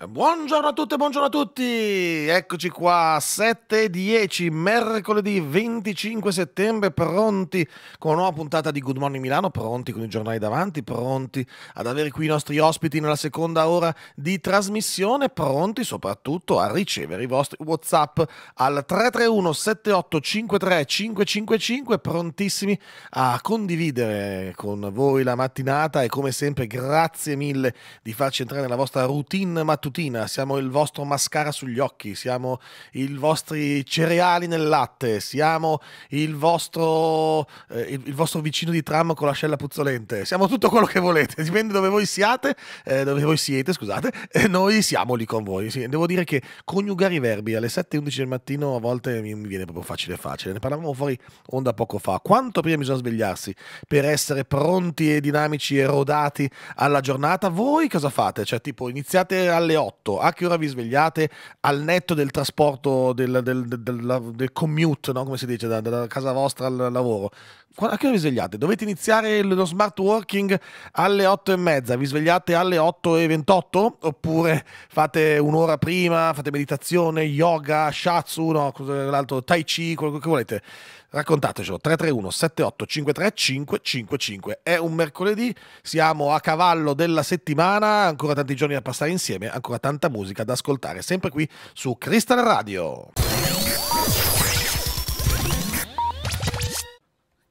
Eh, buongiorno a tutte, buongiorno a tutti! Eccoci qua, 7.10, mercoledì 25 settembre, pronti con una nuova puntata di Good Morning Milano, pronti con i giornali davanti, pronti ad avere qui i nostri ospiti nella seconda ora di trasmissione, pronti soprattutto a ricevere i vostri Whatsapp al 331 7853 555, prontissimi a condividere con voi la mattinata e come sempre grazie mille di farci entrare nella vostra routine mattutina mattutina, siamo il vostro mascara sugli occhi, siamo i vostri cereali nel latte, siamo il vostro, eh, il vostro vicino di tram con la scella puzzolente, siamo tutto quello che volete, dipende dove voi siate, eh, dove voi siete, scusate, e noi siamo lì con voi. Sì, devo dire che coniugare i verbi alle 7.11 del mattino a volte mi viene proprio facile facile, ne parlavamo fuori onda poco fa, quanto prima bisogna svegliarsi per essere pronti e dinamici e rodati alla giornata, voi cosa fate? Cioè tipo iniziate alle 8, a che ora vi svegliate, al netto del trasporto, del, del, del, del commute, no? come si dice, da, dalla casa vostra al lavoro, a che ora vi svegliate? Dovete iniziare lo smart working alle 8 e mezza, vi svegliate alle 8 e 28 oppure fate un'ora prima, fate meditazione, yoga, shatsu, no, l'altro tai chi, quello che volete. Raccontatecelo, 331 78 53 555. È un mercoledì, siamo a cavallo della settimana, ancora tanti giorni da passare insieme, ancora tanta musica da ascoltare, sempre qui su Crystal Radio.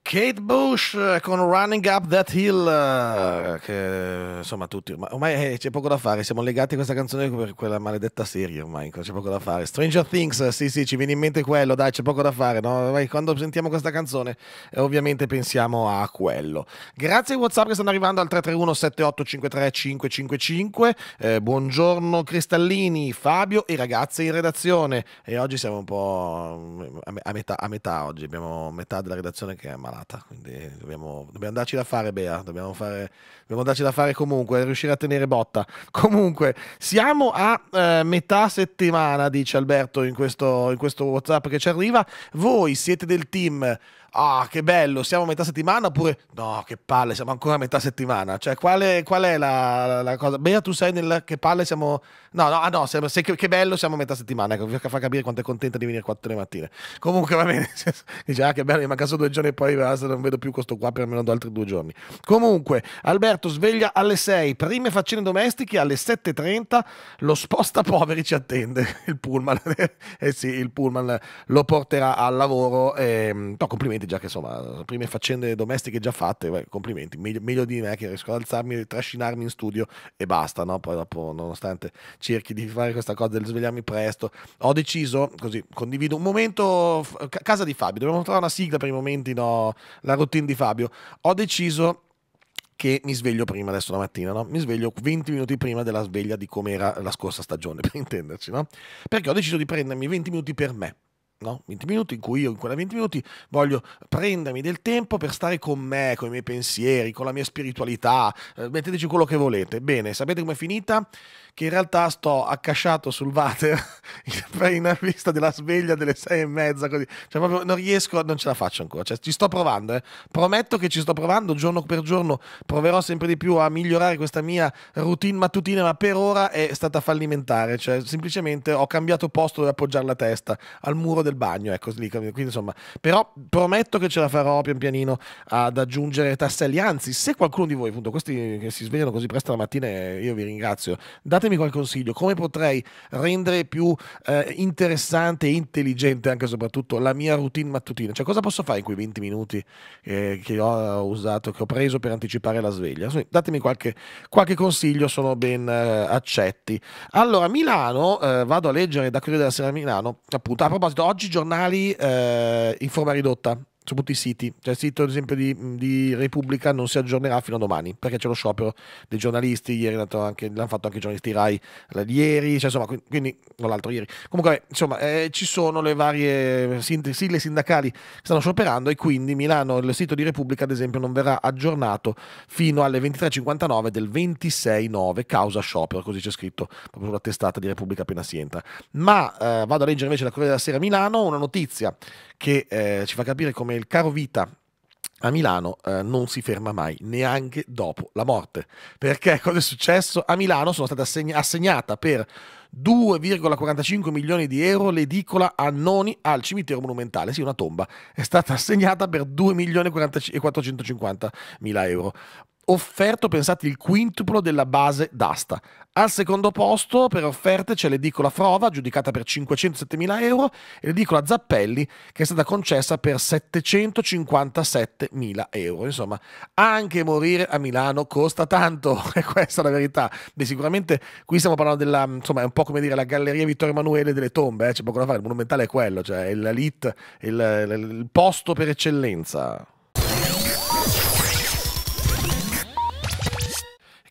Kate Bush eh, con Running Up That Hill, eh, che insomma tutti, ormai eh, c'è poco da fare, siamo legati a questa canzone per quella maledetta serie ormai, c'è poco da fare. Stranger Things, sì sì, ci viene in mente quello, dai, c'è poco da fare, no? quando sentiamo questa canzone ovviamente pensiamo a quello. Grazie ai Whatsapp che stanno arrivando al 331-7853-555, eh, buongiorno Cristallini, Fabio e ragazze in redazione e oggi siamo un po' mm, a metà, a metà oggi, abbiamo metà della redazione che è malata puntata, quindi dobbiamo, dobbiamo darci da fare Bea, dobbiamo, fare, dobbiamo darci da fare comunque, riuscire a tenere botta. Comunque, siamo a eh, metà settimana, dice Alberto in questo, in questo WhatsApp che ci arriva, voi siete del team ah oh, che bello, siamo a metà settimana oppure no, che palle, siamo ancora a metà settimana. Cioè, qual è, qual è la, la, cosa? Bea, tu sei nel che palle siamo... No, no, ah, no, sei, sei, che, che, bello, siamo a metà settimana. Ecco, vi fa capire quanto è contenta di venire qua tutte le mattine. Comunque va bene, dice ah che bello, mi mancano due giorni e poi non vedo più questo qua per almeno altri due giorni. Comunque, Alberto sveglia alle 6, prime faccine domestiche alle 7.30, lo sposta poveri ci attende, il pullman. eh sì, il pullman lo porterà al lavoro. E, ehm, no, complimenti già che insomma, prime faccende domestiche già fatte, beh, complimenti, meglio, meglio, di me che riesco ad alzarmi, trascinarmi in studio e basta, no? Poi dopo, nonostante cerchi di fare questa cosa del svegliarmi presto, ho deciso, così, condivido un momento, casa di Fabio, dobbiamo trovare una sigla per i momenti, no? La routine di Fabio, ho deciso che mi sveglio prima adesso la mattina, no? mi sveglio 20 minuti prima della sveglia di come era la scorsa stagione, per intenderci, no? perché ho deciso di prendermi 20 minuti per me, No? 20 minuti in cui io in quella 20 minuti voglio prendermi del tempo per stare con me, con i miei pensieri, con la mia spiritualità, eh, metteteci quello che volete. Bene, sapete com'è finita? Che in realtà sto accasciato sul water in vista della sveglia delle sei e mezza, così. Cioè proprio non riesco, non ce la faccio ancora, cioè, ci sto provando, eh. prometto che ci sto provando, giorno per giorno proverò sempre di più a migliorare questa mia routine mattutina, ma per ora è stata fallimentare, cioè semplicemente ho cambiato posto dove appoggiare la testa, al muro del bagno, ecco lì, quindi insomma, però prometto che ce la farò pian pianino ad aggiungere tasselli, anzi se qualcuno di voi, appunto questi che si svegliano così presto la mattina, eh, io vi ringrazio, datemi qualche consiglio, come potrei rendere più eh, interessante e intelligente anche soprattutto la mia routine mattutina, cioè cosa posso fare in quei 20 minuti eh, che ho usato, che ho preso per anticipare la sveglia, so, datemi qualche, qualche, consiglio, sono ben eh, accetti. Allora, Milano, eh, vado a leggere da Corriere della Sera Milano, appunto, a proposito, oggi oggi giornali eh, in forma ridotta soprattutto i siti. Cioè, il sito, ad esempio, di, di, Repubblica non si aggiornerà fino a domani perché c'è lo sciopero dei giornalisti. Ieri anche, l'hanno fatto anche i giornalisti Rai ieri, cioè, insomma, quindi non l'altro ieri. Comunque, insomma, eh, ci sono le varie sigle sindacali che stanno scioperando e quindi Milano, il sito di Repubblica, ad esempio, non verrà aggiornato fino alle 23.59 del 26.9, causa sciopero, così c'è scritto proprio sulla testata di Repubblica appena si entra. Ma eh, vado a leggere invece la Corriere della Sera a Milano, una notizia che eh, ci fa capire come il caro Vita a Milano eh, non si ferma mai, neanche dopo la morte. Perché cosa è successo? A Milano sono stata assegna assegnata per 2,45 milioni di euro l'edicola Annoni al cimitero monumentale, sì una tomba, è stata assegnata per 2 milioni e 450 mila euro offerto, pensate, il quintuplo della base d'asta. Al secondo posto per offerte c'è l'edicola Frova, giudicata per 507.000 euro, e l'edicola Zappelli, che è stata concessa per 757.000 euro. Insomma, anche morire a Milano costa tanto, è questa la verità. Beh, sicuramente qui stiamo parlando della, insomma, è un po' come dire la Galleria Vittorio Emanuele delle tombe, eh? c'è poco da fare, il monumentale è quello, cioè è l'elite, il, il posto per eccellenza.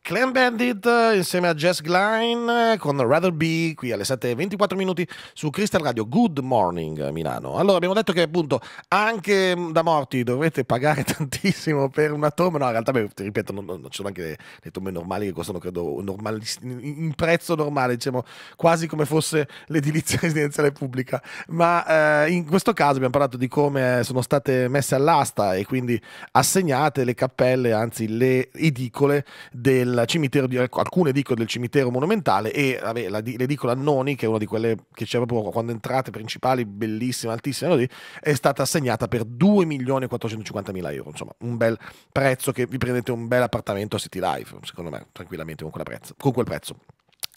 Clan Bandit eh, insieme a Jess Gline eh, con Rather Be qui alle 7.24 minuti su Crystal Radio Good Morning eh, Milano. Allora abbiamo detto che appunto anche mm, da morti dovete pagare tantissimo per una tomba, no in realtà beh, ti ripeto non, non, ci sono anche le, le, tombe normali che costano credo normali, in prezzo normale diciamo quasi come fosse l'edilizia residenziale pubblica, ma eh, in questo caso abbiamo parlato di come sono state messe all'asta e quindi assegnate le cappelle, anzi le edicole del di, alcune edicole del cimitero monumentale e vabbè, la, l'edicola Noni, che è una di quelle che c'è proprio quando entrate principali, bellissima, altissima, lì, è stata assegnata per 2 milioni 450 mila euro. Insomma, un bel prezzo che vi prendete un bel appartamento a City Life, secondo me, tranquillamente con, prezzo, con quel prezzo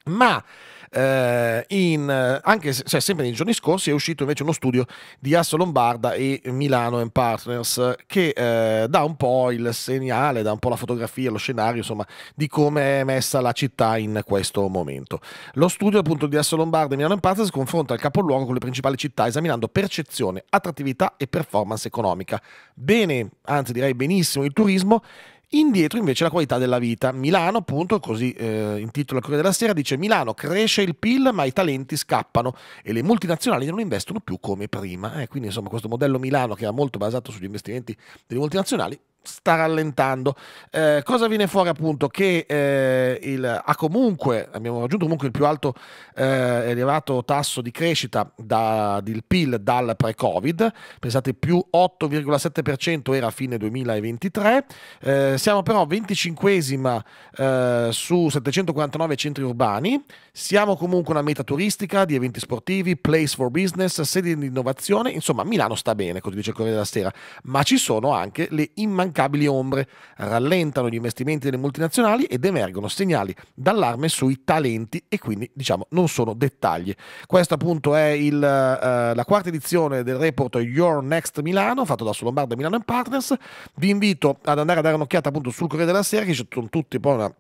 ma eh, in, anche cioè, sempre nei giorni scorsi è uscito invece uno studio di Asso Lombarda e Milano Partners che eh, dà un po' il segnale, dà un po' la fotografia, lo scenario insomma di come è messa la città in questo momento. Lo studio appunto di Asso Lombarda e Milano Partners confronta il capoluogo con le principali città esaminando percezione, attrattività e performance economica. Bene, anzi direi benissimo il turismo Indietro invece la qualità della vita. Milano, appunto, così eh, intitola il Corriere della Sera, dice Milano cresce il PIL ma i talenti scappano e le multinazionali non investono più come prima. Eh, quindi insomma questo modello Milano che era molto basato sugli investimenti delle multinazionali sta rallentando. Eh, cosa viene fuori appunto? Che eh, il, ha comunque, abbiamo raggiunto comunque il più alto eh, elevato tasso di crescita da, del PIL dal pre-Covid, pensate più 8,7% era a fine 2023, eh, siamo però 25esima eh, su 749 centri urbani, siamo comunque una meta turistica di eventi sportivi, place for business, sedi di innovazione, insomma Milano sta bene, così dice il Corriere della Sera, ma ci sono anche le immancabili immancabili ombre, rallentano gli investimenti delle multinazionali ed emergono segnali d'allarme sui talenti e quindi diciamo non sono dettagli. Questa appunto è il, eh, la quarta edizione del report Your Next Milano fatto da Solombarda Milano Partners. Vi invito ad andare a dare un'occhiata appunto sul Corriere della Sera che ci sono tutti poi una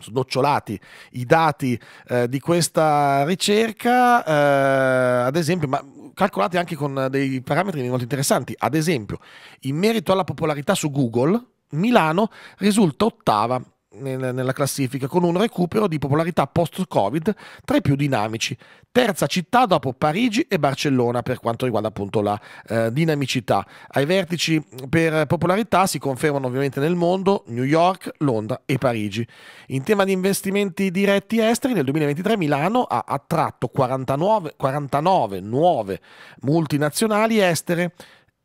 snocciolati i dati eh, di questa ricerca, eh, ad esempio, ma calcolati anche con dei parametri molto interessanti. Ad esempio, in merito alla popolarità su Google, Milano risulta ottava nella classifica con un recupero di popolarità post-Covid tra i più dinamici, terza città dopo Parigi e Barcellona per quanto riguarda appunto la eh, dinamicità. Ai vertici per popolarità si confermano ovviamente nel mondo New York, Londra e Parigi. In tema di investimenti diretti esteri nel 2023 Milano ha attratto 49, 49 nuove multinazionali estere,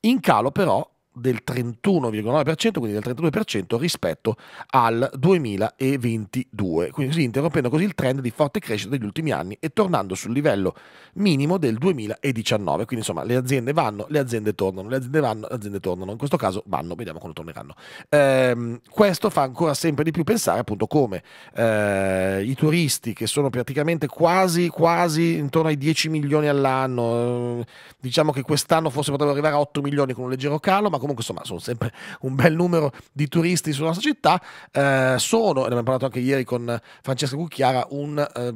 in calo però del 31,9%, quindi del 32% rispetto al 2022, quindi interrompendo così il trend di forte crescita degli ultimi anni e tornando sul livello minimo del 2019. Quindi insomma le aziende vanno, le aziende tornano, le aziende vanno, le aziende tornano, in questo caso vanno, vediamo quando torneranno. Ehm, questo fa ancora sempre di più pensare appunto come eh, i turisti che sono praticamente quasi, quasi intorno ai 10 milioni all'anno, diciamo che quest'anno forse potrebbero arrivare a 8 milioni con un leggero calo, ma comunque comunque insomma sono sempre un bel numero di turisti sulla nostra città, eh, sono, ne abbiamo parlato anche ieri con Francesca Cucchiara, un... Eh,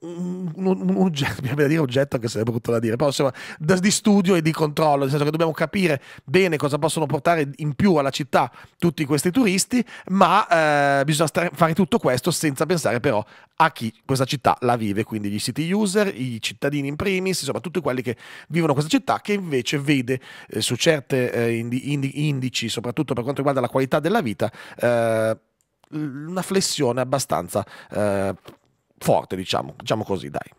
un, un, oggetto, bisogna dire oggetto anche se è brutto da dire, però insomma di studio e di controllo, nel senso che dobbiamo capire bene cosa possono portare in più alla città tutti questi turisti, ma eh, bisogna stare, fare tutto questo senza pensare però a chi questa città la vive, quindi gli city user, i cittadini in primis, insomma tutti quelli che vivono questa città che invece vede eh, su certi eh, indi, indi, indici, soprattutto per quanto riguarda la qualità della vita, eh, una flessione abbastanza eh, forte, diciamo, diciamo così, dai.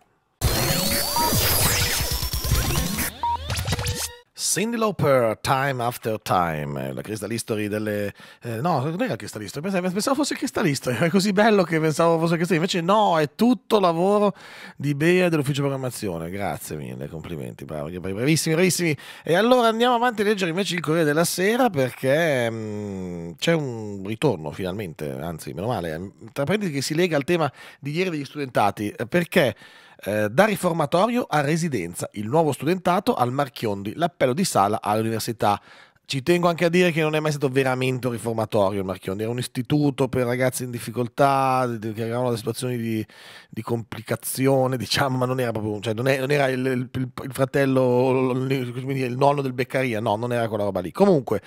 Cindy Lauper, Time After Time, eh, la Crystal History delle... Eh, no, non era Crystal History, pensavo fosse Crystal History, era così bello che pensavo fosse Crystal History, invece no, è tutto lavoro di Bea dell'ufficio programmazione, grazie mille, complimenti, bravi, bravissimi, bravissimi. E allora andiamo avanti a leggere invece il Corriere della Sera perché mh, mm, c'è un ritorno finalmente, anzi meno male, eh, tra parentesi che si lega al tema di ieri degli studentati, eh, perché... Eh, da riformatorio a residenza, il nuovo studentato al Marchiondi, l'appello di Sala all'università. Ci tengo anche a dire che non è mai stato veramente un riformatorio il Marchiondi, era un istituto per ragazzi in difficoltà, che avevano delle situazioni di, di complicazione, diciamo, ma non era proprio, cioè non, è, non era il, il, il fratello, il, il, nonno del Beccaria, no, non era quella roba lì. Comunque,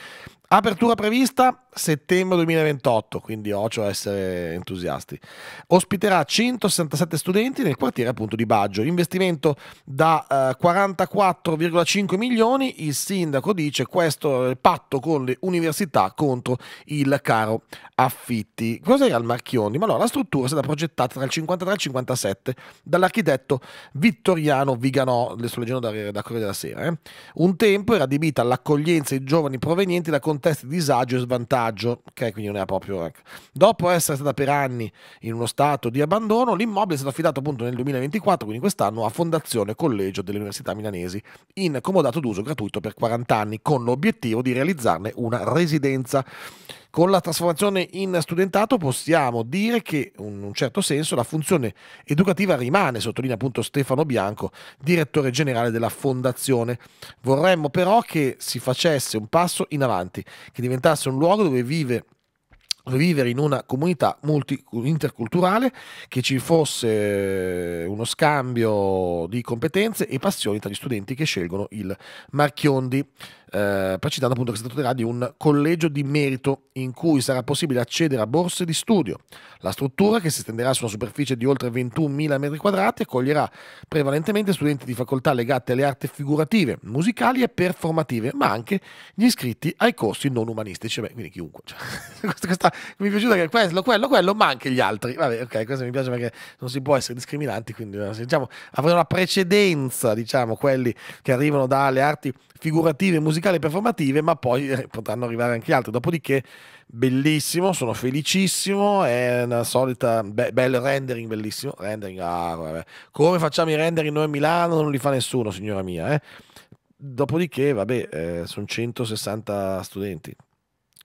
Apertura prevista settembre 2028, quindi ocio a essere entusiasti. Ospiterà 167 studenti nel quartiere appunto di Baggio. Investimento da eh, 44,5 milioni. Il sindaco dice questo è il patto con le università contro il caro affitti. Cos'era il Marchioni? Ma no, la struttura è stata progettata tra il 53 e il 57 dall'architetto Vittoriano Viganò, le sto leggendo da, da Corriere della Sera. Eh. Un tempo era adibita all'accoglienza di giovani provenienti da condizioni contesti di disagio e svantaggio, ok? Quindi non è proprio... Ecco. Dopo essere stata per anni in uno stato di abbandono, l'immobile è stato affidato appunto nel 2024, quindi quest'anno, a Fondazione Collegio delle Università Milanesi, in comodato d'uso gratuito per 40 anni, con l'obiettivo di realizzarne una residenza. Con la trasformazione in studentato possiamo dire che in un certo senso la funzione educativa rimane, sottolinea appunto Stefano Bianco, direttore generale della fondazione. Vorremmo però che si facesse un passo in avanti, che diventasse un luogo dove vive vivere in una comunità multi, interculturale, che ci fosse uno scambio di competenze e passioni tra gli studenti che scelgono il Marchiondi eh, precisando appunto che si tratterà di un collegio di merito in cui sarà possibile accedere a borse di studio. La struttura, che si estenderà su una superficie di oltre 21.000 metri quadrati, accoglierà prevalentemente studenti di facoltà legate alle arti figurative, musicali e performative, ma anche gli iscritti ai corsi non umanistici. Beh, quindi chiunque. Cioè, questa, questa, mi è piaciuta che quello, quello, quello, ma anche gli altri. Vabbè, ok, questo mi piace perché non si può essere discriminanti, quindi eh, diciamo, avranno la precedenza, diciamo, quelli che arrivano dalle arti figurative, musicali musicali performative, ma poi eh, potranno arrivare anche altre. Dopodiché, bellissimo, sono felicissimo, è una solita, be- bel rendering, bellissimo, rendering, ah, vabbè. come facciamo i rendering noi a Milano? Non li fa nessuno, signora mia. Eh? Dopodiché, vabbè, eh, sono 160 studenti,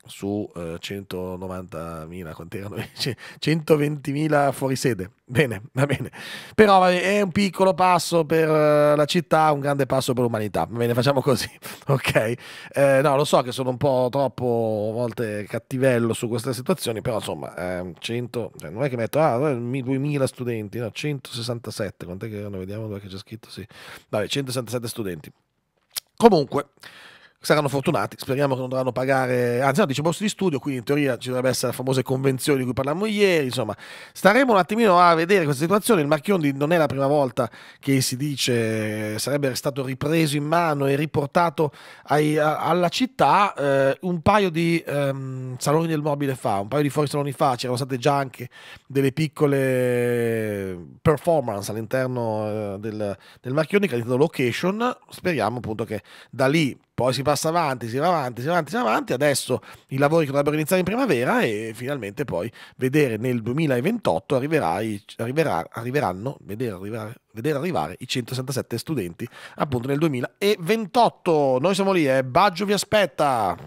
su eh, 190.000, quanti erano? 120.000 cioè, fuori sede. Bene, va bene. Però va bene, è un piccolo passo per eh, la città, un grande passo per l'umanità. Va bene, facciamo così, ok? Eh, no, lo so che sono un po' troppo a volte cattivello su queste situazioni, però insomma, eh, 100, cioè non è che metto ah, 2.000 eh, studenti, no, 167, quant'è che erano? Vediamo dove c'è scritto, sì. Vabbè, 167 studenti. Comunque, saranno fortunati, speriamo che non dovranno pagare, anzi no, 10 borse di studio, quindi in teoria ci dovrebbe essere la famosa convenzione di cui parlavamo ieri, insomma, staremo un attimino a vedere questa situazione, il Marchiondi non è la prima volta che si dice sarebbe stato ripreso in mano e riportato ai, a, alla città eh, un paio di um, saloni del mobile fa, un paio di fuori saloni fa, c'erano state già anche delle piccole performance all'interno eh, del, del Marchiondi che ha location, speriamo appunto che da lì poi si passa avanti, si va avanti, si va avanti, si va avanti, adesso i lavori che dovrebbero iniziare in primavera e finalmente poi vedere nel 2028 arriverai, arriverà, arriveranno, vedere, arrivare, vedere arrivare i 167 studenti appunto nel 2028. Noi siamo lì, eh? Baggio vi aspetta!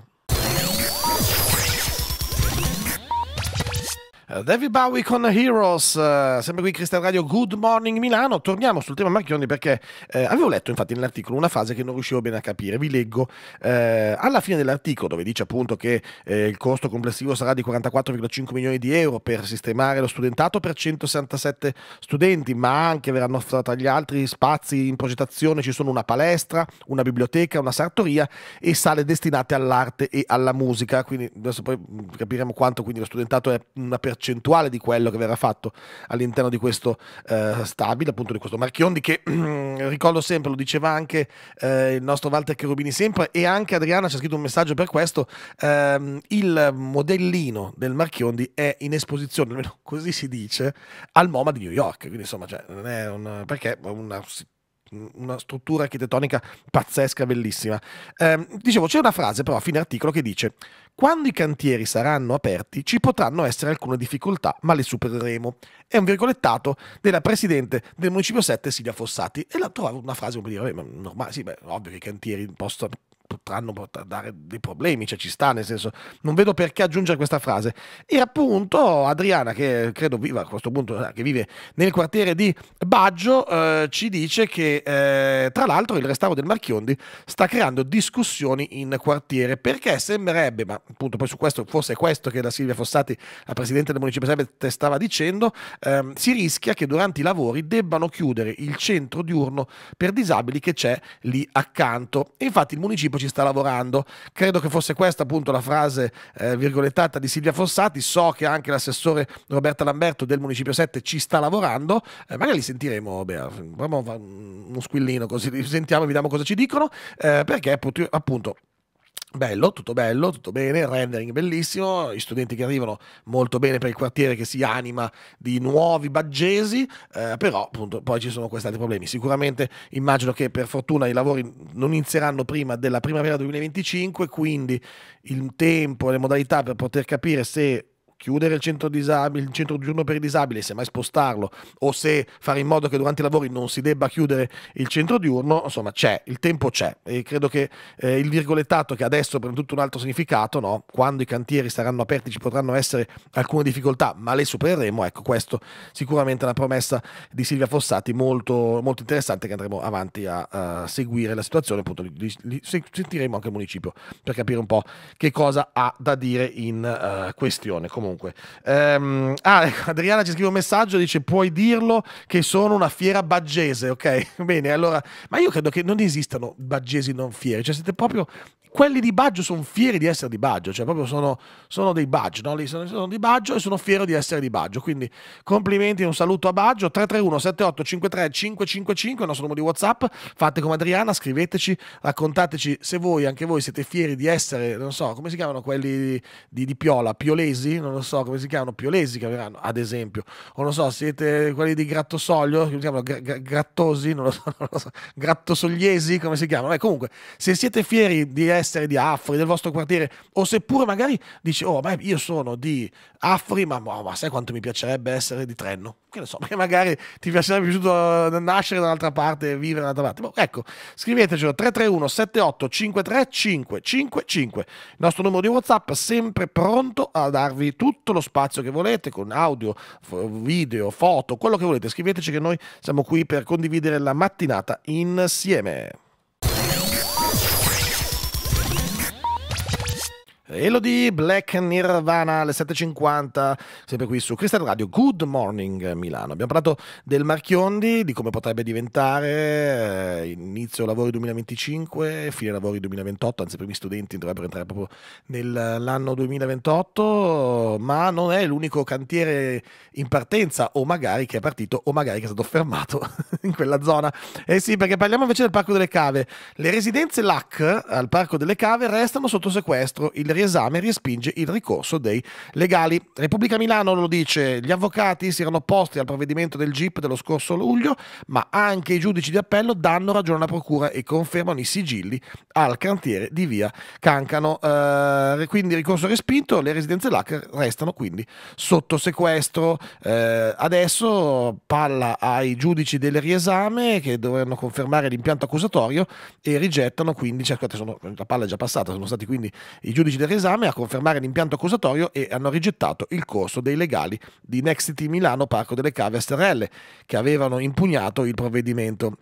Eh, David Bowie con Heroes, uh, sempre qui Cristian Radio, Good Morning Milano. Torniamo sul tema Marchioni perché eh, avevo letto infatti nell'articolo una fase che non riuscivo bene a capire. Vi leggo eh, alla fine dell'articolo dove dice appunto che eh, il costo complessivo sarà di 44,5 milioni di euro per sistemare lo studentato per 167 studenti, ma anche verranno offerti agli altri spazi in progettazione. Ci sono una palestra, una biblioteca, una sartoria e sale destinate all'arte e alla musica. Quindi adesso poi mm, capiremo quanto quindi lo studentato è una persona percentuale di quello che verrà fatto all'interno di questo eh, stabile, appunto di questo Marchiondi, che ricordo sempre, lo diceva anche eh, il nostro Walter Cherubini sempre, e anche Adriana ci ha scritto un messaggio per questo, ehm, il modellino del Marchiondi è in esposizione, almeno così si dice, al MoMA di New York, quindi insomma, cioè, non è un, perché è una una struttura architettonica pazzesca, bellissima. Eh, dicevo, c'è una frase però a fine articolo che dice, quando i cantieri saranno aperti ci potranno essere alcune difficoltà, ma le supereremo. È un virgolettato della presidente del Municipio 7, Silvia Fossati, e la trovavo una frase, come dire, normale, sì, beh, ovvio che i cantieri in posto potranno dare dei problemi, cioè ci sta, nel senso, non vedo perché aggiungere questa frase. E appunto Adriana, che credo viva a questo punto, eh, che vive nel quartiere di Baggio, eh, ci dice che eh, tra l'altro il restauro del Marchiondi sta creando discussioni in quartiere, perché sembrerebbe, ma appunto poi su questo, forse è questo che la Silvia Fossati, la Presidente del Municipio Sabete, stava dicendo, ehm, si rischia che durante i lavori debbano chiudere il centro diurno per disabili che c'è lì accanto. E infatti il municipio tempo ci sta lavorando. Credo che fosse questa appunto la frase eh, virgolettata di Silvia Fossati. So che anche l'assessore Roberta Lamberto del Municipio 7 ci sta lavorando. Eh, magari li sentiremo, beh, mm, uno squillino così, sentiamo e vediamo cosa ci dicono, eh, perché appunto Bello, tutto bello, tutto bene, rendering bellissimo, gli studenti che arrivano molto bene per il quartiere che si anima di nuovi baggesi, eh, però appunto poi ci sono questi altri problemi. Sicuramente immagino che per fortuna i lavori non inizieranno prima della primavera 2025, quindi il tempo e le modalità per poter capire se chiudere il centro, disabile, il centro diurno per i disabili, semmai spostarlo, o se fare in modo che durante i lavori non si debba chiudere il centro diurno, insomma c'è, il tempo c'è e credo che eh, il virgolettato che adesso prende tutto un altro significato, no? quando i cantieri saranno aperti ci potranno essere alcune difficoltà, ma le supereremo, ecco questo sicuramente è una promessa di Silvia Fossati molto, molto interessante che andremo avanti a, a seguire la situazione, appunto li, li, li, sentiremo anche il municipio per capire un po' che cosa ha da dire in uh, questione. Comunque comunque. Um, ah, ecco, Adriana ci scrive un messaggio, dice puoi dirlo che sono una fiera baggese, ok? Bene, allora, ma io credo che non esistano baggesi non fieri, cioè siete proprio quelli di Baggio sono fieri di essere di Baggio, cioè proprio sono, sono dei Baggio, no? sono, sono, di Baggio e sono fiero di essere di Baggio, quindi complimenti e un saluto a Baggio, 331 7853 555, il nostro numero di Whatsapp, fate come Adriana, scriveteci, raccontateci se voi, anche voi siete fieri di essere, non so, come si chiamano quelli di, di Piola, piolesi, non lo so come si chiamano, Piolesi che avranno, ad esempio, o non so, siete quelli di Grattosoglio, come si chiamano, Gr Grattosi, non lo, so, non lo so, Grattosogliesi, come si chiamano, Beh, comunque, se siete fieri di essere di Afri, del vostro quartiere, o seppure magari dici, oh, beh, io sono di Afri, ma, ma, ma sai quanto mi piacerebbe essere di Trenno? Che ne so, perché magari ti piacerebbe piaciuto eh, nascere da un'altra parte e vivere da un'altra parte. Ma, boh, ecco, scrivetecelo 331 78 53 55. il nostro numero di WhatsApp, sempre pronto a darvi tutti tutto lo spazio che volete con audio, video, foto, quello che volete. Scriveteci che noi siamo qui per condividere la mattinata insieme. Elodie Black Nirvana alle 7.50, sempre qui su Cristian Radio. Good morning eh, Milano. Abbiamo parlato del Marchiondi, di come potrebbe diventare eh, inizio lavori 2025, fine lavori 2028, anzi i primi studenti dovrebbero entrare proprio nell'anno 2028, ma non è l'unico cantiere in partenza o magari che è partito o magari che è stato fermato in quella zona. Eh sì, perché parliamo invece del Parco delle Cave. Le residenze LAC al Parco delle Cave restano sotto sequestro. Il riesame respinge il ricorso dei legali. Repubblica Milano lo dice, gli avvocati si erano opposti al provvedimento del GIP dello scorso luglio, ma anche i giudici di appello danno ragione alla procura e confermano i sigilli al cantiere di via Cancano. Eh, quindi ricorso respinto, le residenze LAC restano quindi sotto sequestro. Eh, adesso palla ai giudici del riesame che dovranno confermare l'impianto accusatorio e rigettano quindi, cioè, sono, la palla è già passata, sono stati quindi i giudici del riesame esame a confermare l'impianto accusatorio e hanno rigettato il corso dei legali di Next Nexity Milano Parco delle Cave SRL che avevano impugnato il provvedimento.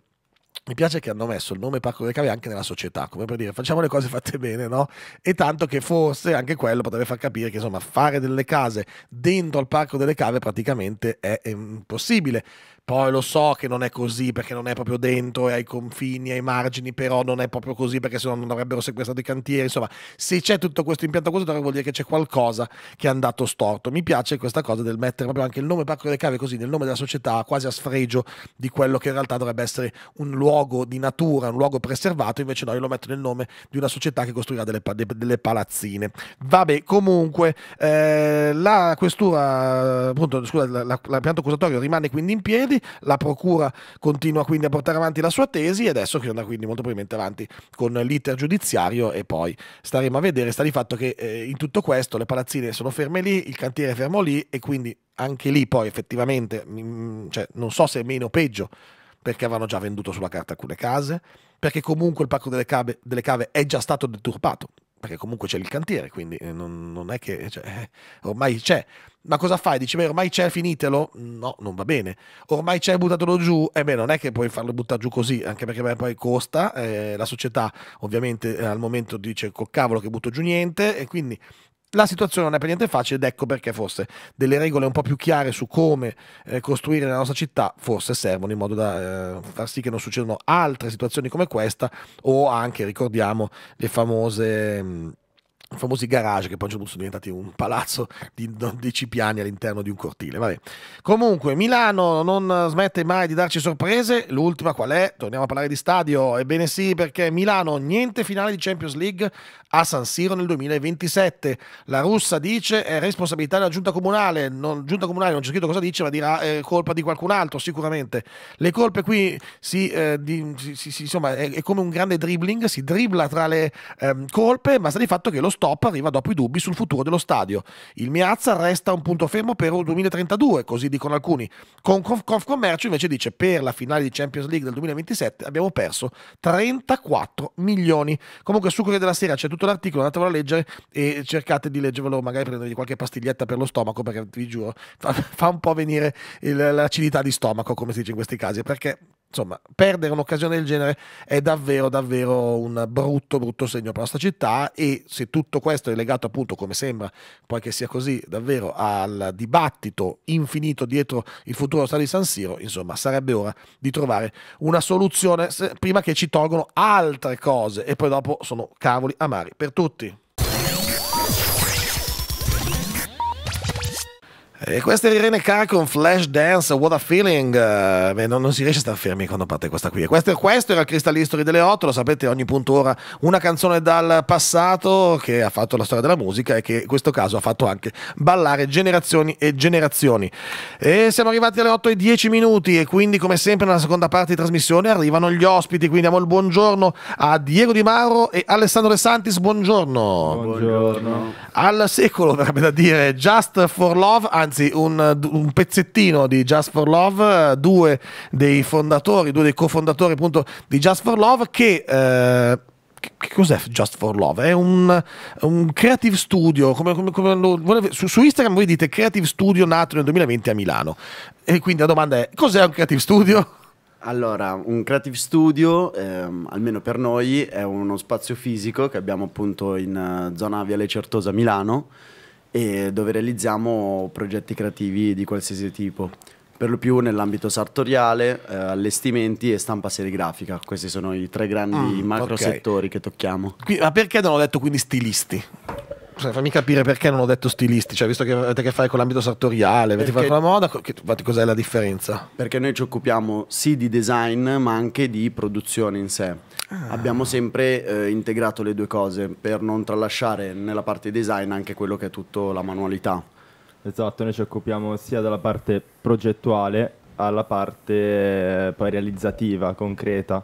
Mi piace che hanno messo il nome Parco delle Cave anche nella società, come per dire facciamo le cose fatte bene, no? E tanto che forse anche quello potrebbe far capire che insomma fare delle case dentro al Parco delle Cave praticamente è impossibile. Ehm, poi lo so che non è così perché non è proprio dentro e ai confini, ai margini, però non è proprio così perché se no non avrebbero sequestrato i cantieri. Insomma, se c'è tutto questo impianto acquisitorio vuol dire che c'è qualcosa che è andato storto. Mi piace questa cosa del mettere proprio anche il nome Parco delle Cave così nel nome della società, quasi a sfregio di quello che in realtà dovrebbe essere un luogo di natura, un luogo preservato, invece no, io lo metto nel nome di una società che costruirà delle, delle palazzine. Vabbè, comunque eh, la questura, appunto, scusa, l'impianto accusatorio rimane quindi in piedi Lombardi, la procura continua quindi a portare avanti la sua tesi e adesso che andrà quindi molto probabilmente avanti con l'iter giudiziario e poi staremo a vedere, sta di fatto che eh, in tutto questo le palazzine sono ferme lì, il cantiere è fermo lì e quindi anche lì poi effettivamente, mh, mm, cioè, non so se è meno o peggio perché avevano già venduto sulla carta alcune case, perché comunque il pacco delle cave, delle cave è già stato deturpato, perché comunque c'è il cantiere, quindi eh, non, non è che eh, cioè, eh, ormai c'è. Ma cosa fai? Dici, beh, ormai c'è, finitelo? No, non va bene. Ormai c'è, buttatelo giù? E eh beh, non è che puoi farlo buttare giù così, anche perché beh, poi costa. Eh, la società ovviamente al momento dice, col cavolo che butto giù niente, e quindi la situazione non è per niente facile ed ecco perché forse delle regole un po' più chiare su come eh, costruire la nostra città forse servono in modo da eh, far sì che non succedano altre situazioni come questa o anche, ricordiamo, le famose... Mh, mm, famosi garage che poi a un certo punto sono diventati un palazzo di 12 piani all'interno di un cortile. Vabbè. Comunque, Milano non smette mai di darci sorprese. L'ultima qual è? Torniamo a parlare di stadio. Ebbene sì, perché Milano niente finale di Champions League a San Siro nel 2027. La russa dice è responsabilità della giunta comunale. Non, giunta comunale non c'è scritto cosa dice, ma dirà è colpa di qualcun altro, sicuramente. Le colpe qui si, eh, di, si, si, insomma, è, è, come un grande dribbling, si dribbla tra le ehm, colpe, ma sta di fatto che lo stop arriva dopo i dubbi sul futuro dello stadio. Il Miazza resta un punto fermo per il 2032, così dicono alcuni. Con Commercio invece dice per la finale di Champions League del 2027 abbiamo perso 34 milioni. Comunque su Corriere della Sera c'è tutto l'articolo, andatevelo a leggere e cercate di leggervelo, magari prendervi qualche pastiglietta per lo stomaco perché vi giuro fa, un po' venire l'acidità di stomaco come si dice in questi casi perché insomma, perdere un'occasione del genere è davvero, davvero un brutto, brutto segno per la nostra città e se tutto questo è legato appunto, come sembra, poi che sia così, davvero al dibattito infinito dietro il futuro stadio di San Siro, insomma, sarebbe ora di trovare una soluzione prima che ci tolgono altre cose e poi dopo sono cavoli amari per tutti. E questa è Irene Carr con Flash Dance, What a Feeling. Eh, non, non, si riesce a star fermi quando parte questa qui. E questo, questo era il Crystal History delle 8, lo sapete, ogni punto ora una canzone dal passato che ha fatto la storia della musica e che in questo caso ha fatto anche ballare generazioni e generazioni. E siamo arrivati alle 8 e 10 minuti e quindi come sempre nella seconda parte di trasmissione arrivano gli ospiti, quindi diamo il buongiorno a Diego Di Mauro e Alessandro De Santis, buongiorno. Buongiorno. Al secolo, verrebbe da dire, Just for Love, anzi anzi un, un, pezzettino di Just for Love, due dei fondatori, due dei cofondatori appunto di Just for Love che... Eh, che cos'è Just for Love? È un, un creative studio, come, come, come lo, su, su, Instagram voi dite creative studio nato nel 2020 a Milano. E quindi la domanda è, cos'è un creative studio? Allora, un creative studio, ehm, almeno per noi, è uno spazio fisico che abbiamo appunto in uh, zona Viale Certosa Milano, e dove realizziamo progetti creativi di qualsiasi tipo per lo più nell'ambito sartoriale, eh, allestimenti e stampa serigrafica. Questi sono i tre grandi mm, macro okay. settori che tocchiamo. Qui, ma perché non ho detto quindi stilisti? Cioè, fammi capire perché non ho detto stilisti, cioè visto che avete a che fare con l'ambito sartoriale, avete fatto la moda, che, cos'è la differenza? Perché noi ci occupiamo sì di design ma anche di produzione in sé. Ah. Abbiamo sempre eh, integrato le due cose per non tralasciare nella parte design anche quello che è tutto la manualità. Esatto, noi ci occupiamo sia della parte progettuale alla parte eh, poi realizzativa, concreta.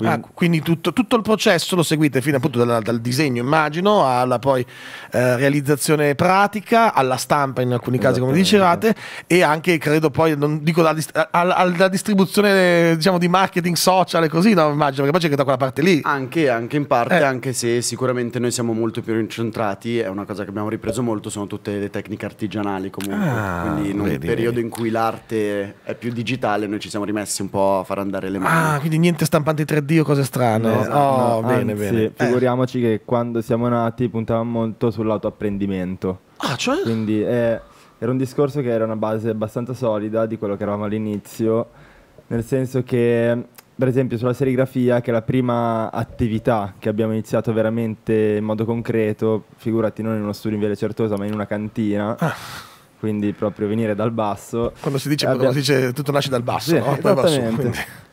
Ah, quindi, ah, quindi tutto, tutto, il processo lo seguite fino appunto dal, dal disegno, immagino, alla poi eh, realizzazione pratica, alla stampa in alcuni casi, come dicevate, e anche credo poi, non dico alla, distribuzione diciamo di marketing social e così, no? Immagino, perché poi c'è anche da quella parte lì. Anche, anche in parte, eh. anche se sicuramente noi siamo molto più incentrati, è una cosa che abbiamo ripreso molto, sono tutte le tecniche artigianali comunque. Ah, quindi in un vedi, periodo in cui l'arte è più digitale, noi ci siamo rimessi un po' a far andare le ah, mani. Ah, quindi niente stampante 3D oddio, cose strane. Esatto. Oh, bene, Anzi, bene. Figuriamoci eh. che quando siamo nati puntavamo molto sull'autoapprendimento. Ah, cioè? Quindi eh, era un discorso che era una base abbastanza solida di quello che eravamo all'inizio, nel senso che per esempio sulla serigrafia, che è la prima attività che abbiamo iniziato veramente in modo concreto, figurati non in uno studio in Viale Certosa, ma in una cantina. Ah. Quindi proprio venire dal basso. Quando si dice, abbiamo... quando si dice tutto nasce dal basso, sì, no? Poi va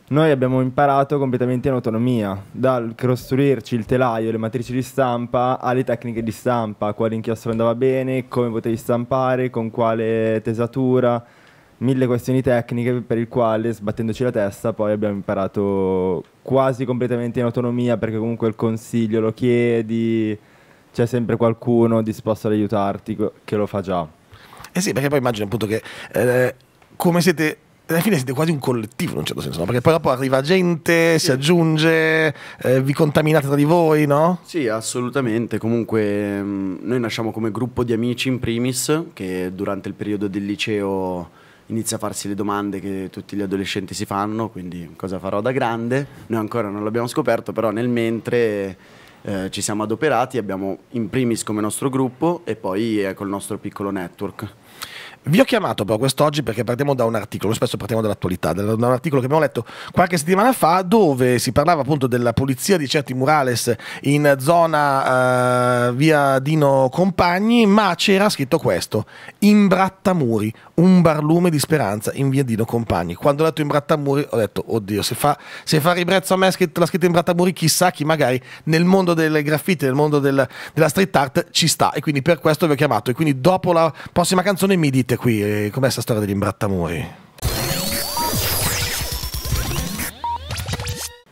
noi abbiamo imparato completamente in autonomia, dal costruirci il telaio, le matrici di stampa, alle tecniche di stampa, quale inchiostro andava bene, come potevi stampare, con quale tesatura, mille questioni tecniche per il quale, sbattendoci la testa, poi abbiamo imparato quasi completamente in autonomia, perché comunque il consiglio lo chiedi, c'è sempre qualcuno disposto ad aiutarti che lo fa già. Eh sì, perché poi immagino appunto che eh, come siete alla fine siete quasi un collettivo in un certo senso, no? perché poi dopo arriva gente, sì. si aggiunge, eh, vi contaminate tra di voi, no? Sì, assolutamente. Comunque mm, noi nasciamo come gruppo di amici in primis, che durante il periodo del liceo inizia a farsi le domande che tutti gli adolescenti si fanno, quindi cosa farò da grande? Noi ancora non l'abbiamo scoperto, però nel mentre... Eh, ci siamo adoperati, abbiamo in primis come nostro gruppo e poi eh, col nostro piccolo network. Vi ho chiamato però quest'oggi perché partiamo da un articolo, spesso partiamo dall'attualità, da un articolo che abbiamo letto qualche settimana fa dove si parlava appunto della pulizia di certi murales in zona uh, via Dino Compagni, ma c'era scritto questo, Imbrattamuri, un barlume di speranza in via Dino Compagni. Quando ho letto Imbrattamuri ho detto, oddio, se fa, se fa ribrezzo a me la scritta Imbrattamuri, chissà chi magari nel mondo delle graffiti, nel mondo del, della street art ci sta e quindi per questo vi ho chiamato e quindi dopo la prossima canzone mi dite qui, eh, com'è sta storia degli imbrattamuri?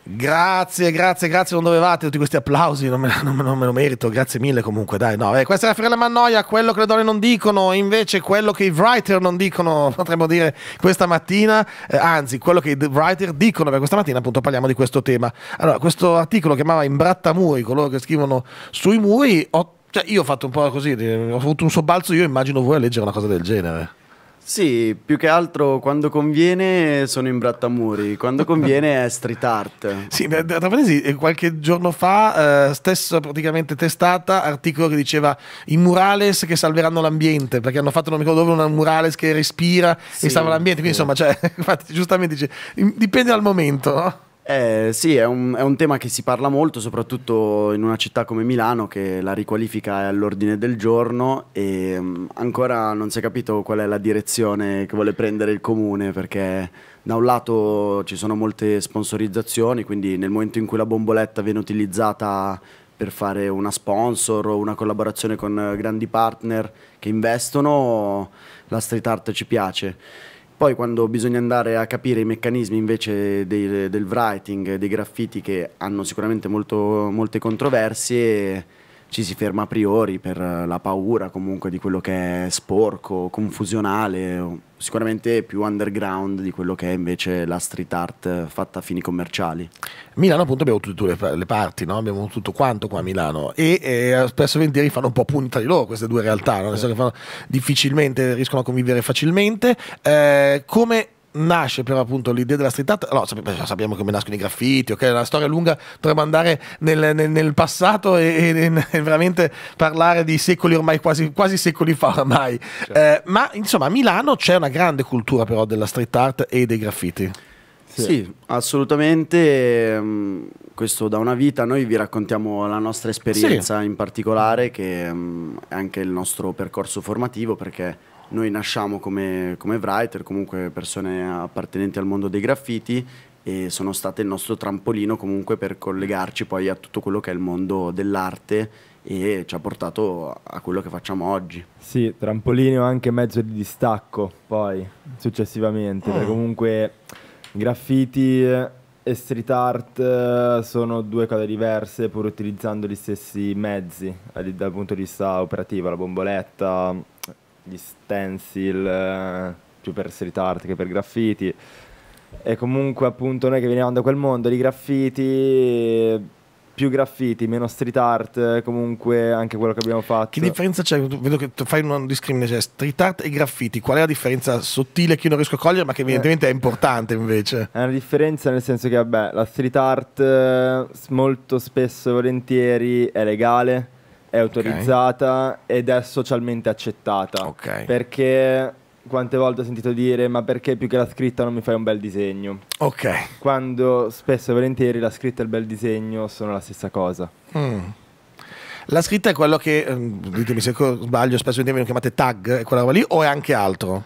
Grazie, grazie, grazie, non dovevate tutti questi applausi, non me, non, non me lo merito, grazie mille comunque, dai, no, eh, questa è la Fiorella Mannoia, quello che le donne non dicono, invece quello che i writer non dicono, potremmo dire, questa mattina, eh, anzi, quello che i writer dicono, perché questa mattina appunto parliamo di questo tema. Allora, questo articolo chiamava Imbrattamuri, coloro che scrivono sui muri, ho cioè, io ho fatto un po' così, eh, ho avuto un sobbalzo, io immagino voi a leggere una cosa del genere. Sì, più che altro quando conviene sono in brattamuri, quando conviene è street art. Sì, tra parentesi, eh, qualche giorno fa, eh, stessa praticamente testata, articolo che diceva i murales che salveranno l'ambiente, perché hanno fatto non mi ricordo dove un murales che respira sì, e salva l'ambiente, quindi sì. insomma, cioè, infatti, giustamente dice, dipende dal momento, no? Eh, sì, è un, è un, tema che si parla molto, soprattutto in una città come Milano, che la riqualifica è all'ordine del giorno e mh, mm, ancora non si è capito qual è la direzione che vuole prendere il comune, perché da un lato ci sono molte sponsorizzazioni, quindi nel momento in cui la bomboletta viene utilizzata per fare una sponsor o una collaborazione con grandi partner che investono, la street art ci piace poi quando bisogna andare a capire i meccanismi invece dei, del writing, dei graffiti che hanno sicuramente molto, molte controversie, ci si ferma a priori per eh, la paura comunque di quello che è sporco, confusionale, sicuramente più underground di quello che è invece la street art fatta a fini commerciali. Milano appunto abbiamo tutte le, le parti, no? abbiamo tutto quanto qua a Milano e eh, spesso e volentieri fanno un po' punta di loro queste due realtà, no? fanno, difficilmente riescono a convivere facilmente. Eh, come nasce però appunto l'idea della street art? No, sappiamo come nascono i graffiti, ok? La una storia lunga, potremmo andare nel, nel, nel passato e, e, e, veramente parlare di secoli ormai, quasi, quasi secoli fa ormai. Certo. Eh, ma insomma a Milano c'è una grande cultura però della street art e dei graffiti. Sì, sì assolutamente. Mm, questo da una vita, noi vi raccontiamo la nostra esperienza sì. in particolare, che mm, è anche il nostro percorso formativo, perché noi nasciamo come, come writer, comunque persone appartenenti al mondo dei graffiti e sono state il nostro trampolino comunque per collegarci poi a tutto quello che è il mondo dell'arte e ci ha portato a quello che facciamo oggi. Sì, trampolino anche mezzo di distacco poi successivamente, mm. perché comunque graffiti e street art eh, sono due cose diverse pur utilizzando gli stessi mezzi eh, dal punto di vista operativo, la bomboletta gli stencil eh, più per street art che per graffiti e comunque appunto noi che veniamo da quel mondo di graffiti più graffiti, meno street art, comunque anche quello che abbiamo fatto. Che differenza c'è? Vedo che fai una discrimine: cioè street art e graffiti, qual è la differenza sottile che io non riesco a cogliere ma che eh. evidentemente eh. è importante invece? È una differenza nel senso che vabbè, la street art eh, molto spesso e volentieri è legale, è autorizzata okay. ed è socialmente accettata. Okay. Perché quante volte ho sentito dire ma perché più che la scritta non mi fai un bel disegno? Ok. Quando spesso e volentieri la scritta e il bel disegno sono la stessa cosa. Mm. La scritta è quello che, ehm, ditemi se sbaglio, spesso vengono chiamate tag, è quella roba lì o è anche altro?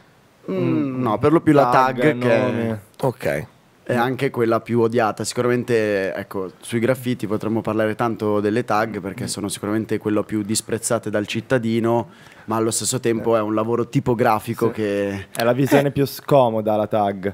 Mm, mm no, per lo più tag, la tag. Che... Ok è mm. anche quella più odiata. Sicuramente, ecco, sui graffiti potremmo parlare tanto delle tag perché mm. sono sicuramente quello più disprezzate dal cittadino, ma allo stesso tempo è un lavoro tipografico sì. che... È la visione eh. più scomoda la tag. Eh.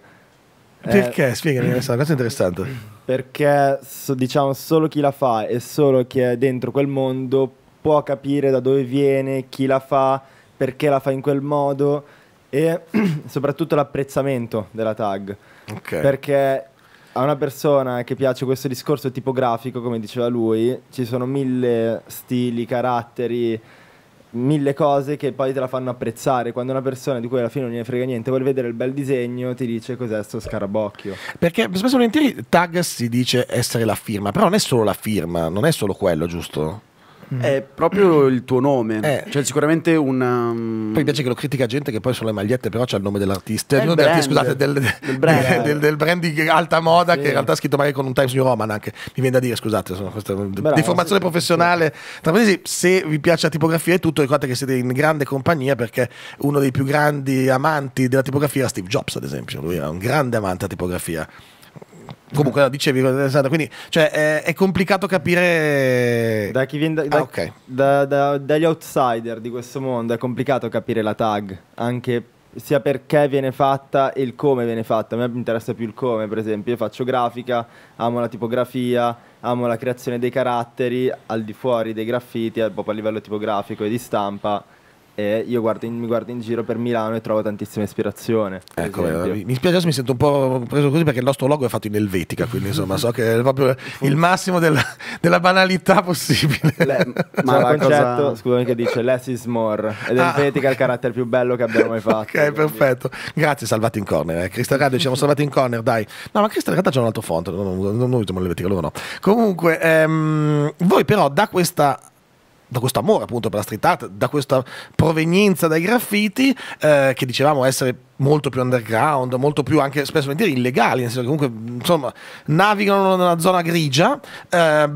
Perché? Spiegami, è una cosa interessante. Perché diciamo solo chi la fa e solo chi è dentro quel mondo può capire da dove viene, chi la fa, perché la fa in quel modo e soprattutto l'apprezzamento della tag Okay. Perché a una persona che piace questo discorso tipografico, come diceva lui, ci sono mille stili, caratteri, mille cose che poi te la fanno apprezzare. Quando una persona di cui alla fine non ne frega niente vuole vedere il bel disegno, ti dice cos'è sto scarabocchio. Perché spesso volentieri tag si dice essere la firma, però non è solo la firma, non è solo quello, giusto? Mm. È proprio mm. il tuo nome, eh. cioè sicuramente una. Um, poi mi piace che lo critica gente che poi sulle magliette, però c'è il nome dell'artista. Il eh, brand. Scusate, del, del, brand. del, del brand di alta moda sì. che in realtà è scritto magari con un Times New Roman anche. Mi viene da dire, scusate, sono questa Bravo, deformazione sì, professionale. Sì. Tra parentesi, se vi piace la tipografia e tutto, ricordate che siete in grande compagnia perché uno dei più grandi amanti della tipografia era Steve Jobs, ad esempio. Lui era un grande amante della tipografia. Comunque, no, dicevi, quindi cioè, è, è, complicato capire. Da chi viene da, da, ah, okay. da, dagli outsider di questo mondo è complicato capire la tag, anche sia perché viene fatta e il come viene fatta. A me interessa più il come, per esempio. Io faccio grafica, amo la tipografia, amo la creazione dei caratteri al di fuori dei graffiti, proprio a livello tipografico e di stampa e io guardo in, mi guardo in giro per Milano e trovo tantissima ispirazione. Ecco, mi spiace, adesso mi sento un po' preso così perché il nostro logo è fatto in Elvetica, quindi insomma so che è proprio il massimo della, della banalità possibile. Le, ma il cioè, concetto, cosa... scusami, che dice less is more ed ah, Elvetica è il carattere più bello che abbiamo mai fatto. Ok, perfetto. Grazie, salvati in corner. Eh. Crystal Radio, ci siamo salvati in corner, dai. No, ma Crystal Radio c'è un altro font, non, non, non usiamo l'Elvetica, loro no. Comunque, ehm, voi però da questa da questo amore appunto per la street art, da questa provenienza dai graffiti eh, che dicevamo essere molto più underground, molto più anche spesso illegali, nel senso che comunque insomma navigano nella zona grigia. Eh,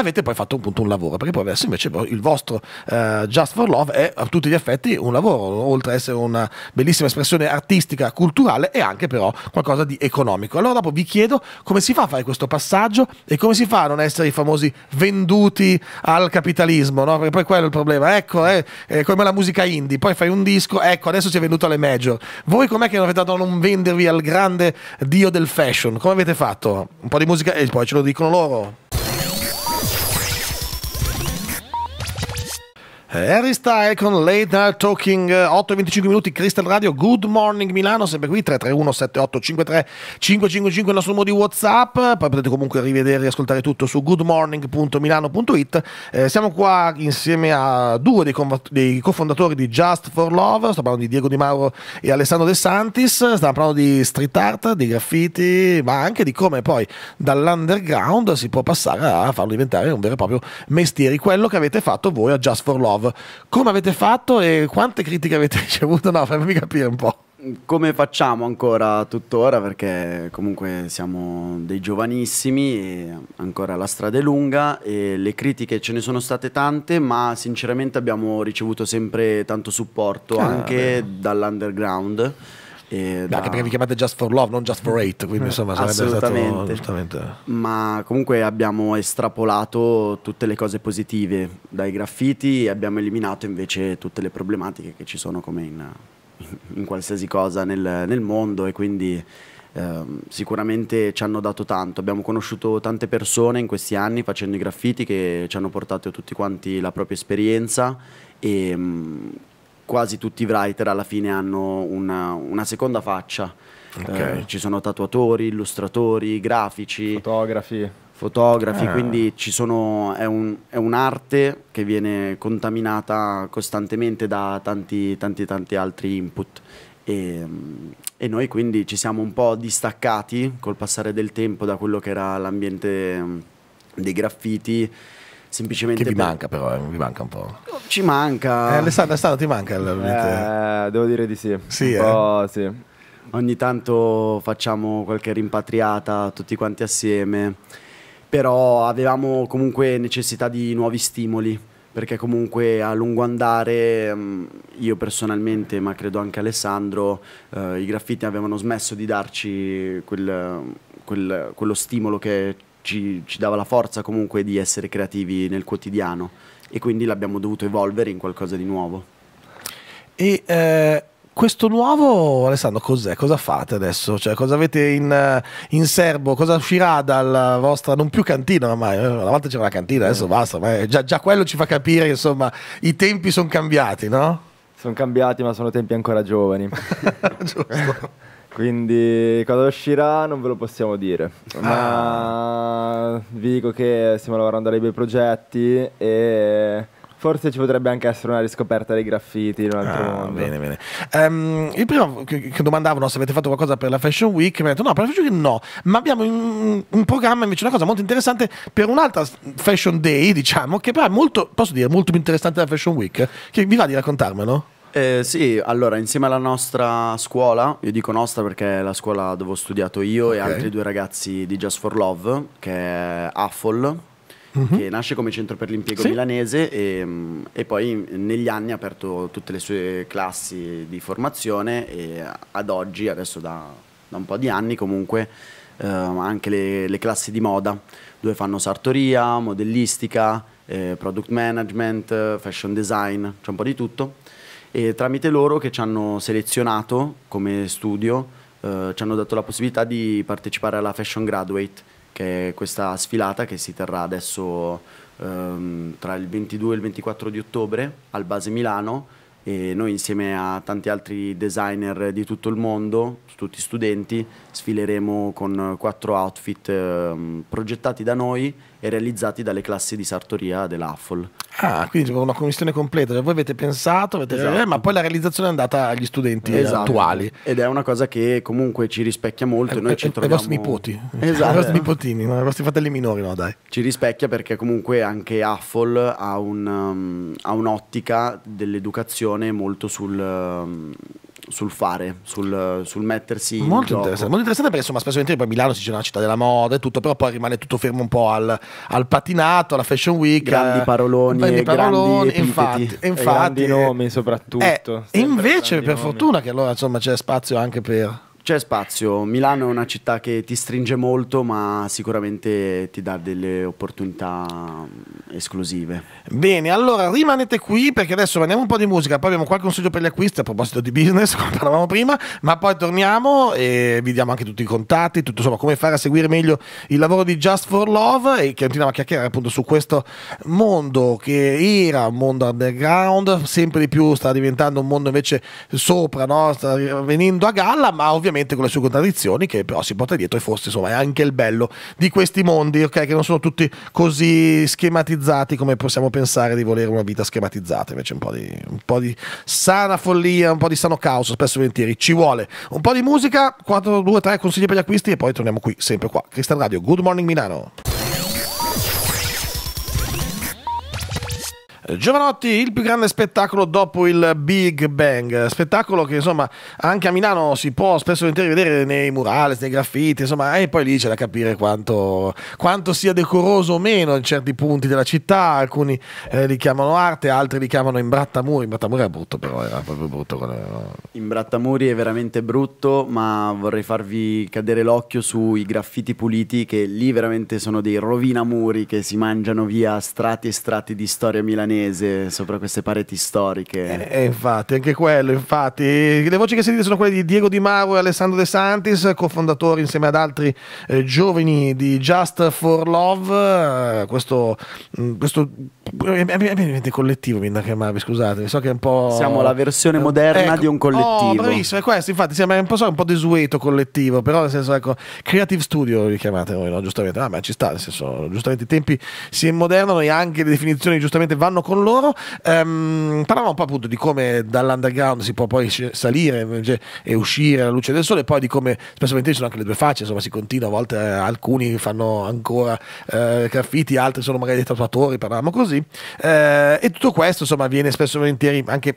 avete poi fatto appunto un lavoro, perché poi adesso invece il vostro uh, Just for Love è a tutti gli effetti un lavoro, oltre ad essere una bellissima espressione artistica, culturale e anche però qualcosa di economico. Allora dopo vi chiedo come si fa a fare questo passaggio e come si fa a non essere i famosi venduti al capitalismo, no? perché poi quello è il problema, ecco, eh, eh, come la musica indie, poi fai un disco, ecco, adesso si è venduto alle major. Voi com'è che non avete dato a non vendervi al grande dio del fashion? Come avete fatto? Un po' di musica e poi ce lo dicono loro. Harry Style con Late Night Talking 8 eh, e 25 minuti Crystal Radio Good Morning Milano sempre qui 331 7853 555 il nostro numero di Whatsapp poi potete comunque rivedere e ascoltare tutto su goodmorning.milano.it eh, siamo qua insieme a due dei, co- dei, cofondatori di Just for Love sto parlando di Diego Di Mauro e Alessandro De Santis stiamo parlando di street art di graffiti ma anche di come poi dall'underground si può passare a farlo diventare un vero e proprio mestiere quello che avete fatto voi a Just for Love Love. Come avete fatto e quante critiche avete ricevuto? No, fammi capire un po' come facciamo ancora tuttora perché comunque siamo dei giovanissimi e ancora la strada è lunga e le critiche ce ne sono state tante ma sinceramente abbiamo ricevuto sempre tanto supporto ah, anche dall'underground eh, da... perché vi chiamate Just for Love, non Just for Hate, quindi eh, insomma sarebbe stato giustamente. Ma comunque abbiamo estrapolato tutte le cose positive dai graffiti e abbiamo eliminato invece tutte le problematiche che ci sono come in, in qualsiasi cosa nel, nel, mondo e quindi eh, sicuramente ci hanno dato tanto. Abbiamo conosciuto tante persone in questi anni facendo i graffiti che ci hanno portato tutti quanti la propria esperienza e mm, quasi tutti i writer alla fine hanno una, una seconda faccia. Okay. Eh, ci sono tatuatori, illustratori, grafici, fotografi. Fotografi, ah. quindi sono, è, un, è, un'arte che viene contaminata costantemente da tanti, tanti, tanti altri input. E, ehm, e, noi quindi ci siamo un po' distaccati col passare del tempo da quello che era l'ambiente ehm, dei graffiti semplicemente... Che vi per... manca però, eh, vi manca un po'. Ci manca... Eh, Alessandro, Alessandro ti manca la eh, Devo dire di sì. Sì, eh? sì. Ogni tanto facciamo qualche rimpatriata tutti quanti assieme, però avevamo comunque necessità di nuovi stimoli perché comunque a lungo andare mm, io personalmente, ma credo anche Alessandro, eh, i graffiti avevano smesso di darci quel, quel, quello stimolo che ci, ci dava la forza comunque di essere creativi nel quotidiano e quindi l'abbiamo dovuto evolvere in qualcosa di nuovo. E eh, questo nuovo, Alessandro, cos'è? Cosa fate adesso? Cioè, cosa avete in, eh, in, serbo? Cosa uscirà dalla vostra, non più cantina ormai, eh, una volta c'era la cantina, adesso eh. basta, ma già, già, quello ci fa capire che insomma i tempi sono cambiati, no? Sono cambiati, ma sono tempi ancora giovani. Giusto. Quindi quando uscirà non ve lo possiamo dire, ma ah. vi dico che stiamo lavorando a dei bei progetti e forse ci potrebbe anche essere una riscoperta dei graffiti in un altro ah, mondo. Bene, bene. Um, io prima che, che, domandavano se avete fatto qualcosa per la Fashion Week, mi ha detto no, per la Fashion Week no, ma abbiamo un, in programma invece una cosa molto interessante per un'altra Fashion Day, diciamo, che però è molto, posso dire, molto più interessante della Fashion Week, che vi va di raccontarmelo? Eh, sì, allora insieme alla nostra scuola, io dico nostra perché è la scuola dove ho studiato io okay. e altri due ragazzi di Just for Love, che è AFOL, mm-hmm. che nasce come centro per l'impiego sì. milanese e, e, poi negli anni ha aperto tutte le sue classi di formazione e ad oggi, adesso da, da un po' di anni comunque, eh, anche le, le classi di moda dove fanno sartoria, modellistica, eh, product management, fashion design, c'è un po' di tutto e tramite loro che ci hanno selezionato come studio eh, ci hanno dato la possibilità di partecipare alla Fashion Graduate che è questa sfilata che si terrà adesso ehm, tra il 22 e il 24 di ottobre al Base Milano e noi insieme a tanti altri designer di tutto il mondo, tutti studenti, sfileremo con quattro outfit ehm, progettati da noi e realizzati dalle classi di sartoria dell'AFOL. Ah, quindi una commissione completa, cioè voi avete pensato, avete eh, esatto. eh, ma poi la realizzazione è andata agli studenti eh, esatto. attuali. Ed è una cosa che comunque ci rispecchia molto. Eh, noi eh, ci eh, troviamo... I vostri nipoti, esatto. i vostri nipotini, i vostri fratelli minori, no dai. Ci rispecchia perché comunque anche AFOL ha, un, um, ha un'ottica dell'educazione molto sul... Um, sul fare, sul, sul mettersi molto interessante, molto interessante, perché insomma spesso poi Milano si dice una città della moda e tutto, però poi rimane tutto fermo un po' al, al patinato, alla fashion week. Grandi paroloni, grandi paroloni, grandi infatti, e grandi nomi soprattutto. Eh, e invece per fortuna che allora insomma c'è spazio anche per... C'è spazio, Milano è una città che ti stringe molto ma sicuramente ti dà delle opportunità mm, esclusive. Bene, allora rimanete qui perché adesso andiamo un po' di musica, poi abbiamo qualche consiglio per gli acquisti a proposito di business, come parlavamo prima, ma poi torniamo e vi diamo anche tutti i contatti, tutto insomma come fare a seguire meglio il lavoro di Just for Love e continuiamo a chiacchierare appunto su questo mondo che era un mondo underground, sempre di più sta diventando un mondo invece sopra, no? sta venendo a galla, ma ovviamente ovviamente con le sue contraddizioni che però si porta dietro e forse insomma è anche il bello di questi mondi, ok? Che non sono tutti così schematizzati come possiamo pensare di volere una vita schematizzata, invece un po' di, un po di sana follia, un po' di sano caos, spesso e volentieri ci vuole. Un po' di musica, 4, 2, 3 consigli per gli acquisti e poi torniamo qui sempre qua. Cristian Radio, Good Morning Milano. Giovanotti, il più grande spettacolo dopo il Big Bang, spettacolo che insomma anche a Milano si può spesso vedere nei murales, nei graffiti, insomma, e poi lì c'è da capire quanto, quanto, sia decoroso o meno in certi punti della città, alcuni eh, li chiamano arte, altri li chiamano imbrattamuri, imbrattamuri è brutto però, era proprio brutto. Con... Imbrattamuri è veramente brutto, ma vorrei farvi cadere l'occhio sui graffiti puliti che lì veramente sono dei rovinamuri che si mangiano via strati e strati di storia milanese milanese sopra queste pareti storiche. E, eh, e infatti, anche quello, infatti. Le voci che sentite sono quelle di Diego Di Mauro e Alessandro De Santis, cofondatori insieme ad altri eh, giovani di Just for Love, eh, questo, mm, questo evidentemente eh, collettivo mi da chiamarvi, scusate, so che è un po'... Siamo la versione moderna ecco. di un oh, collettivo. Oh, bravissimo, è questo, infatti sembra un po', un po' desueto collettivo, però nel senso, ecco, Creative Studio li chiamate voi, no? Giustamente, ah, ma ci sta, nel senso, giustamente i tempi si modernano e anche le definizioni giustamente vanno con loro. Um, parlavamo un po' appunto di come dall'underground si può poi salire cioè, e uscire alla luce del sole, e poi di come spesso ci sono anche le due facce, insomma si continua, a volte eh, alcuni fanno ancora eh, graffiti, altri sono magari dei tatuatori, parlavamo così. Eh, e tutto questo insomma viene spesso e volentieri anche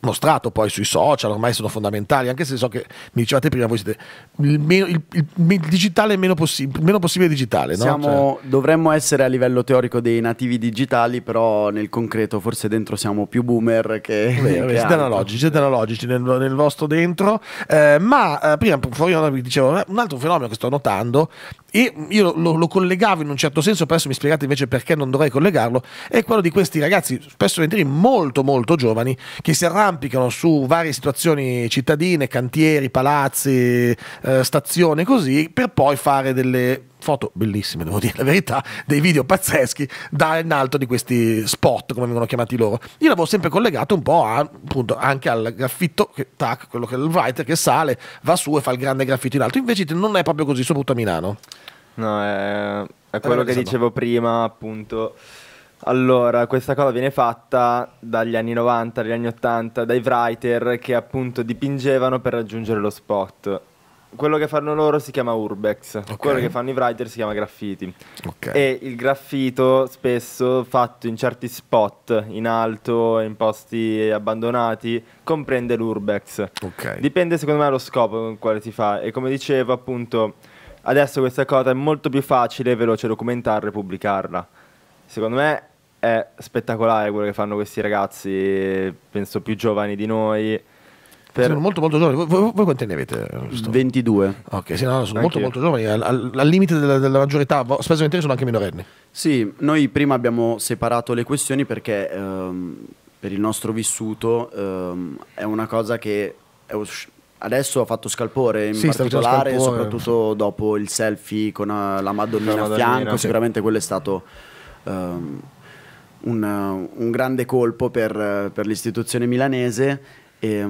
mostrato poi sui social, ormai sono fondamentali, anche se so che mi dicevate prima voi siete il, meno, il, il, il digitale meno, possi- meno, possibile digitale. No? Siamo, cioè... Dovremmo essere a livello teorico dei nativi digitali, però nel concreto forse dentro siamo più boomer che... Vero, che siete analogici, siete analogici nel, nel vostro dentro, eh, ma eh, prima fuori vi dicevo un altro fenomeno che sto notando e io lo, lo, collegavo in un certo senso, adesso mi spiegate invece perché non dovrei collegarlo, è quello di questi ragazzi, spesso ventri molto molto giovani, che si arrampicano su varie situazioni cittadine, cantieri, palazzi, eh, stazioni, così, per poi fare delle foto bellissime, devo dire la verità, dei video pazzeschi da in alto di questi spot, come vengono chiamati loro. Io l'avevo sempre collegato un po' a, appunto, anche al graffito, che, tac, quello che è il writer che sale, va su e fa il grande graffito in alto. Invece non è proprio così, soprattutto a Milano. No, è, è quello che dicevo prima, appunto. Allora, questa cosa viene fatta dagli anni 90, dagli anni 80, dai writer che appunto dipingevano per raggiungere lo spot quello che fanno loro si chiama urbex, okay. quello che fanno i writer si chiama graffiti. Okay. E il graffito spesso fatto in certi spot, in alto, in posti abbandonati, comprende l'urbex. Okay. Dipende secondo me dallo scopo con quale si fa e come dicevo appunto adesso questa cosa è molto più facile e veloce documentarla e pubblicarla. Secondo me è spettacolare quello che fanno questi ragazzi, penso più giovani di noi per... Sono molto molto giovani. Voi, voi quanti ne avete? Sto? 22. Ok, sì, no, sono molto, molto giovani, al, al, limite della, della, maggior spesso in sono anche minorenni. Sì, noi prima abbiamo separato le questioni perché ehm, per il nostro vissuto ehm, è una cosa che adesso ha fatto scalpore in sì, particolare, scalpore. soprattutto dopo il selfie con eh, la Madonnina, a fianco, sì. sicuramente quello è stato... Ehm, un, un, grande colpo per, per l'istituzione milanese Eh,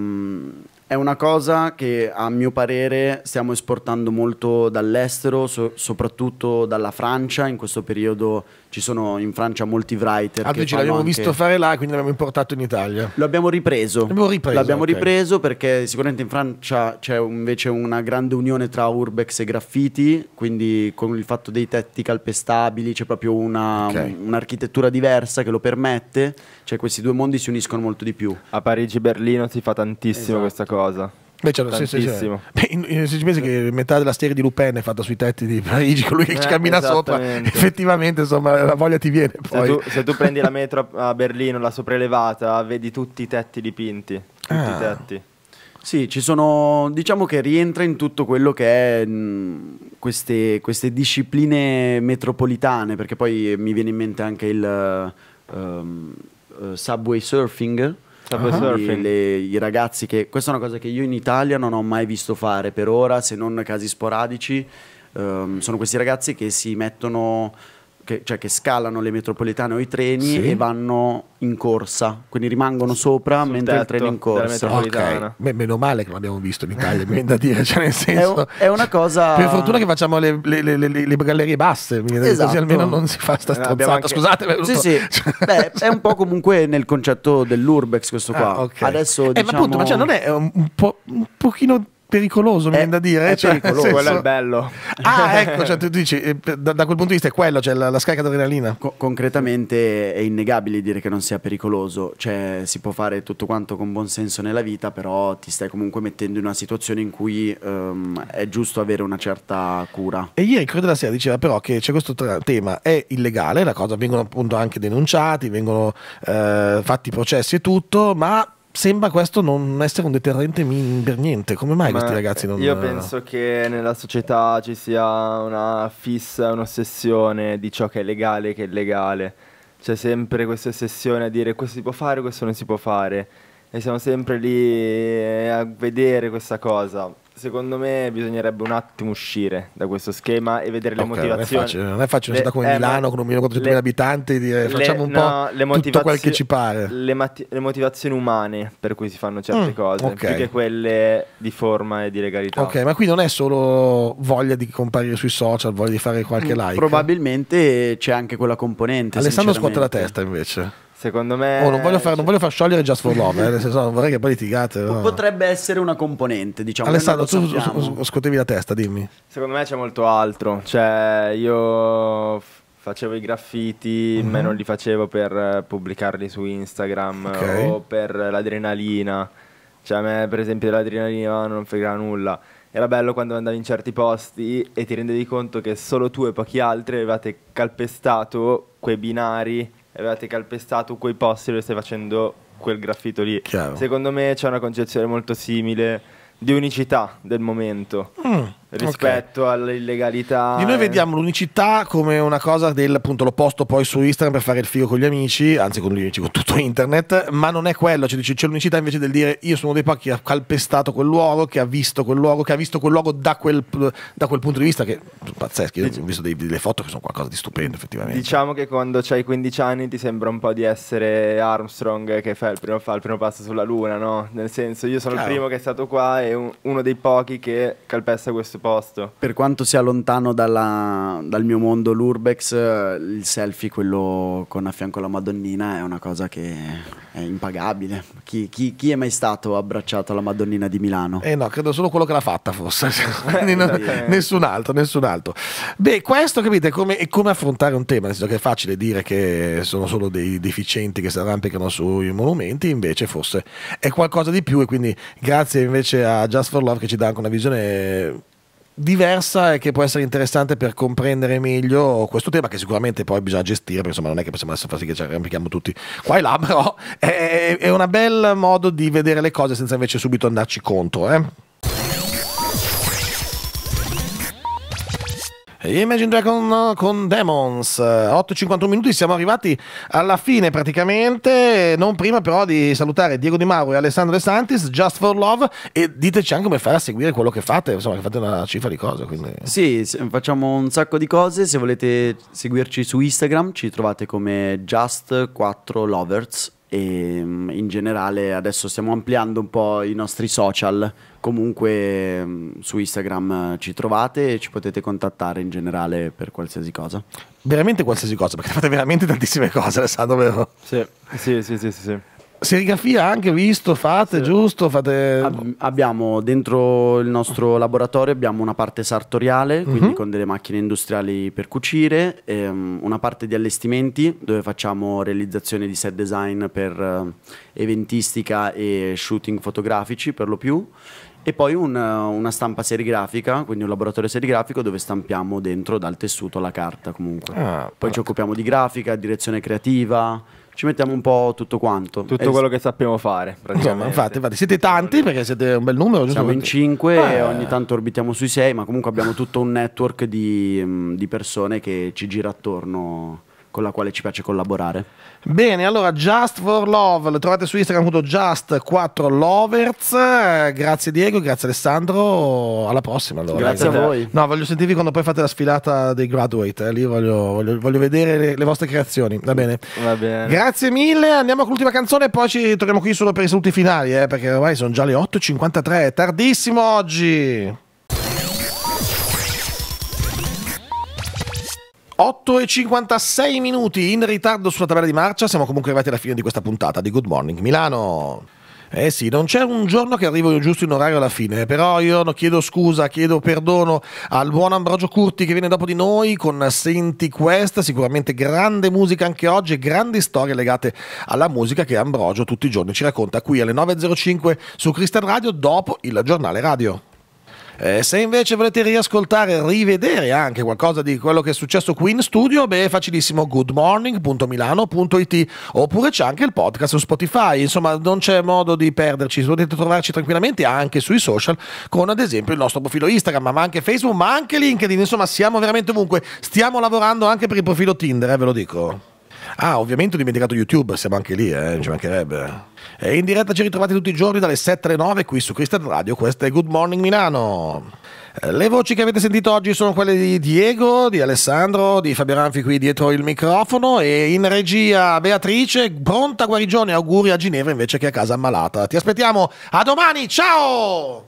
È una cosa che a mio parere stiamo esportando molto dall'estero, so- soprattutto dalla Francia. In questo periodo ci sono in Francia molti writer. Altri ah, ce l'abbiamo anche... visto fare là, quindi l'abbiamo importato in Italia. Lo ripreso. L'abbiamo ripreso, l'abbiamo okay. ripreso perché sicuramente in Francia c'è invece una grande unione tra urbex e graffiti, quindi con il fatto dei tetti calpestabili c'è proprio una, okay. un'architettura diversa che lo permette. Cioè questi due mondi si uniscono molto di più. A Parigi e Berlino si fa tantissimo esatto. questa cosa cosa. Beh, certo, sì, sì, sì. Beh, se ci pensi che metà della serie di Lupin è fatta sui tetti di Parigi, colui che eh, ci cammina sopra, effettivamente insomma, la voglia ti viene. Se tu, se tu, prendi la metro a Berlino, la sopraelevata, vedi tutti i tetti dipinti. Tutti ah. i tetti. Sì, ci sono, diciamo che rientra in tutto quello che è mh, mm, queste, queste, discipline metropolitane, perché poi mi viene in mente anche il um, uh, subway surfing Ah. Surfing. Le, I ragazzi che... Questa è una cosa che io in Italia non ho mai visto fare per ora, se non casi sporadici. Um, sono questi ragazzi che si mettono che, cioè che scalano le metropolitane o i treni sì. e vanno in corsa, quindi rimangono sopra Sul mentre il treno è in corsa. Okay. Beh, meno male che l'abbiamo visto in Italia, mi da dire, cioè nel senso, è, una cosa... Per fortuna che facciamo le, le, le, le gallerie basse, esatto. così almeno non si fa sta eh, stronzata, anche... scusate. Sì, sì. Cioè, Beh, è un po' comunque nel concetto dell'urbex questo ah, qua. Ah, okay. Adesso, diciamo... eh, ma appunto, ma diciamo cioè non è un, po', un pochino pericoloso, mi viene da dire. È cioè, pericoloso, senso... quello è il bello. Ah, ecco, cioè, tu dici, eh, da, da, quel punto di vista è quello, cioè la, la scarica d'adrenalina. Co- concretamente è innegabile dire che non sia pericoloso, cioè si può fare tutto quanto con buon senso nella vita, però ti stai comunque mettendo in una situazione in cui um, è giusto avere una certa cura. E ieri Corriere della Sera diceva però che c'è questo tra- tema, è illegale la cosa, vengono appunto anche denunciati, vengono eh, fatti processi e tutto, ma sembra questo non essere un deterrente per niente. Come mai eh, Ma questi ragazzi non... Io penso che nella società ci sia una fissa, un'ossessione di ciò che è legale e che è illegale. C'è sempre questa ossessione a dire questo si può fare, questo non si può fare. E siamo sempre lì eh, a vedere questa cosa secondo me bisognerebbe un attimo uscire da questo schema e vedere le okay, motivazioni. Non è facile, non è facile le, una città come eh, Milano con 1.400.000 abitanti dire facciamo un no, po' tutto quel che ci pare. Le, le, motivazioni umane per cui si fanno certe mm, cose, okay. più che quelle di forma e di legalità. Ok, ma qui non è solo voglia di comparire sui social, voglia di fare qualche mm, like. Probabilmente c'è anche quella componente. Alessandro scuote la testa invece. Secondo me. Oh, non, voglio far, non, voglio far, sciogliere Just for Love, eh, nel senso, non vorrei che poi litigate. No. Potrebbe essere una componente, diciamo. Alessandro, tu scuotevi la testa, dimmi. Secondo me c'è molto altro. Cioè, io facevo i graffiti, mm-hmm. ma non li facevo per eh, pubblicarli su Instagram okay. o per l'adrenalina. Cioè, a me, per esempio, l'adrenalina non frega nulla. Era bello quando andavi in certi posti e ti rendevi conto che solo tu e pochi altri avevate calpestato quei binari avevate calpestato quei posti dove stai facendo quel graffito lì. Chiaro. Secondo me c'è una concezione molto simile di unicità del momento. Mm rispetto okay. all'illegalità. Di noi eh. vediamo l'unicità come una cosa del appunto l'ho posto poi su Instagram per fare il figo con gli amici, anzi con gli amici con tutto internet, ma non è quello, cioè dice, c'è l'unicità invece del dire io sono uno dei pochi che ha calpestato quel luogo, che ha visto quel luogo, che ha visto quel luogo da quel, da quel punto di vista che pazzesco, io ho visto dei, delle foto che sono qualcosa di stupendo effettivamente. Diciamo che quando hai 15 anni ti sembra un po' di essere Armstrong che fa il primo, fa il primo passo sulla luna, no? Nel senso io sono Chiaro. il primo che è stato qua e un, uno dei pochi che calpesta questo questo posto. Per quanto sia lontano dalla, dal mio mondo l'urbex, eh, il selfie, quello con a fianco alla Madonnina, è una cosa che è impagabile. Chi, chi, chi, è mai stato abbracciato alla Madonnina di Milano? Eh no, credo solo quello che l'ha fatta forse. Eh, non, nessun altro, nessun altro. Beh, questo capite come, è come affrontare un tema, nel senso che è facile dire che sono solo dei deficienti che si arrampicano sui monumenti, invece forse è qualcosa di più e quindi grazie invece a Just for Love che ci dà anche una visione diversa e che può essere interessante per comprendere meglio questo tema che sicuramente poi bisogna gestire perché insomma non è che possiamo adesso far sì che ci arrampichiamo tutti qua e là però è, è un bel modo di vedere le cose senza invece subito andarci contro eh? Imagine Dragon con Demons. 8.51 minuti, siamo arrivati alla fine praticamente. Non prima però di salutare Diego Di Mauro e Alessandro De Santis, Just for Love. E diteci anche come fare a seguire quello che fate. Insomma, che fate una cifra di cose. Quindi. Sì, facciamo un sacco di cose. Se volete seguirci su Instagram, ci trovate come Just4Lovers e ehm, in generale adesso stiamo ampliando un po' i nostri social comunque ehm, su Instagram eh, ci trovate e ci potete contattare in generale per qualsiasi cosa veramente qualsiasi cosa perché fate veramente tantissime cose Alessandro vero? sì sì sì sì, sì. sì. Serigrafia anche visto, fate, sì. giusto? Fate... abbiamo dentro il nostro laboratorio una parte sartoriale, quindi mm-hmm. con delle macchine industriali per cucire, ehm, una parte di allestimenti dove facciamo realizzazione di set design per eh, eventistica e shooting fotografici per lo più, e poi un, una stampa serigrafica, quindi un laboratorio serigrafico dove stampiamo dentro dal tessuto la carta comunque. Ah, poi ci ecco. occupiamo di grafica, direzione creativa ci mettiamo un po' tutto quanto. Tutto quello che sappiamo fare. Insomma, infatti, infatti, siete tanti perché siete un bel numero. Siamo in 5 e eh. ogni tanto orbitiamo sui 6, ma comunque abbiamo tutto un network di, mm, di persone che ci gira attorno con la quale ci piace collaborare. Bene, allora Just for Love, lo trovate su Instagram con Just4Lovers. Eh, grazie Diego, grazie Alessandro. Alla prossima allora. Grazie a voi. No, voglio sentirvi quando poi fate la sfilata dei graduate. Eh. Lì voglio, voglio, voglio vedere le, le, vostre creazioni. Va bene. Va bene. Grazie mille. Andiamo con l'ultima canzone e poi ci torniamo qui solo per i saluti finali. Eh, perché ormai sono già le 8.53. È Tardissimo oggi. 8 e 56 minuti in ritardo sulla tabella di marcia, siamo comunque arrivati alla fine di questa puntata di Good Morning Milano. Eh sì, non c'è un giorno che arrivo giusto in orario alla fine, però io chiedo scusa, chiedo perdono al buon Ambrogio Curti che viene dopo di noi con Senti Quest, sicuramente grande musica anche oggi e grandi storie legate alla musica che Ambrogio tutti i giorni ci racconta qui alle 9.05 su Cristian Radio dopo il giornale radio. Eh, se invece volete riascoltare, rivedere anche qualcosa di quello che è successo qui in studio, beh, è facilissimo goodmorning.milano.it oppure c'è anche il podcast su Spotify. Insomma, non c'è modo di perderci. Potete trovarci tranquillamente anche sui social con ad esempio il nostro profilo Instagram, ma anche Facebook, ma anche LinkedIn. Insomma, siamo veramente ovunque. Stiamo lavorando anche per il profilo Tinder, eh, ve lo dico. Ah, ovviamente ho dimenticato YouTube, siamo anche lì, eh, ci mancherebbe. E in diretta ci ritrovate tutti i giorni dalle 7 alle 9 qui su Christian Radio, questo è Good Morning Milano. Eh, le voci che avete sentito oggi sono quelle di Diego, di Alessandro, di Fabio Ranfi qui dietro il microfono e in regia Beatrice, pronta guarigione, auguri a Ginevra invece che a casa ammalata. Ti aspettiamo, a domani, ciao!